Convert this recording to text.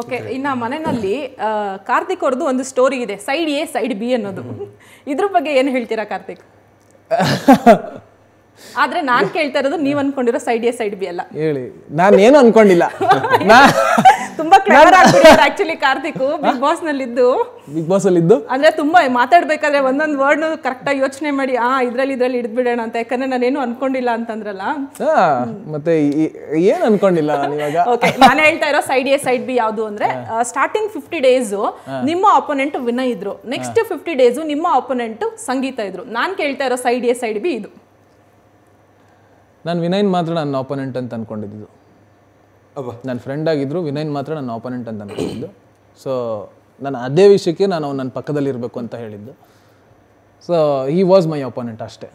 okay ಇನ್ನು ಮನೆಯಲ್ಲಿ ಕಾರ್ತಿಕ್ ಅವ್ರದ್ದು ಒಂದು ಸ್ಟೋರಿ ಇದೆ ಸೈಡ್ ಎ ಸೈಡ್ ಬಿ ಅನ್ನೋದು ಇದ್ರ ಬಗ್ಗೆ ಏನು ಹೇಳ್ತೀರಾ ಕಾರ್ತಿಕ್ ಆದ್ರೆ ನಾನು ಕೇಳ್ತಾ ಇರೋದು ನೀವು ಅನ್ಕೊಂಡಿರೋ ಸೈಡ್ ಎ ಸೈಡ್ ಬಿ ಅಲ್ಲ ಹೇಳಿ ನಾನು ಏನು ಅನ್ಕೊಂಡಿಲ್ಲ ಆಕ್ಚುಲಿ ಕಾರ್ತಿಕ್ ಬಿಗ್ ಬಾಸ್ ನಲ್ಲಿ ಇದ್ದು ಬಿಗ್ ಬಾಸ್ ಅಲ್ಲಿ ಇದ್ದು ಅಂದ್ರೆ ತುಂಬಾ ಮಾತಾಡ್ಬೇಕಾದ್ರೆ ಒಂದೊಂದು ವರ್ಡ್ ನು ಕರೆಕ್ಟ್ ಆಗಿ ಯೋಚನೆ ಮಾಡಿ ಆ ಇದ್ರಲ್ಲಿ ಇದ್ರಲ್ಲಿ ಬಿಡೋಣ ಅಂತ ಯಾಕಂದ್ರೆ ಏನು ಅನ್ಕೊಂಡಿಲ್ಲ ಅಂತಂದ್ರಲ್ಲ ಮತ್ತೆ ಏನ್ ಅನ್ಕೊಂಡಿಲ್ಲ ನಾನು ಓಕೆ ನಾನು ಹೇಳ್ತಾ ಇರೋ ಸೈಡ್ ಎ ಸೈಡ್ ಬಿ ಯಾವುದು ಅಂದ್ರೆ ಸ್ಟಾರ್ಟಿಂಗ್ ಫಿಫ್ಟಿ ಡೇಸ್ ನಿಮ್ಮ ಆಪೋನೆಂಟ್ ವಿನಯ್ ಇದ್ರು ನೆಕ್ಸ್ಟ್ ಫಿಫ್ಟಿ ಡೇಸ್ ನಿಮ್ಮ ಆಪೋನೆಂಟ್ ಸಂಗೀತ ಇದ್ರು ನಾನು ಕೇಳ್ತಾ ಇರೋ ಸೈಡ್ ಎ ಸೈಡ್ ಬಿ ಇದು ನಾನು ವಿನಯನ್ ಮಾತ್ರ ನನ್ನ ಆಪೋನೆಂಟ್ ಅಂತ ಅನ್ಕೊಂಡಿದ್ದು ನನ್ನ ಫ್ರೆಂಡ್ ಆಗಿದ್ರು ವಿನಯನ್ ಮಾತ್ರ ನನ್ನ ಆಪೋನೆಂಟ್ ಅಂತ ಅನ್ಕೊಂಡಿದ್ದು ಸೊ ನಾನು ಅದೇ ವಿಷಯಕ್ಕೆ ನಾನು ನನ್ನ ಪಕ್ಕದಲ್ಲಿ ಇರಬೇಕು ಅಂತ ಹೇಳಿದ್ದು ಸೊ ಈ ವಾಸ್ ಮೈ ಅಪೋನೆಂಟ್ ಅಷ್ಟೇ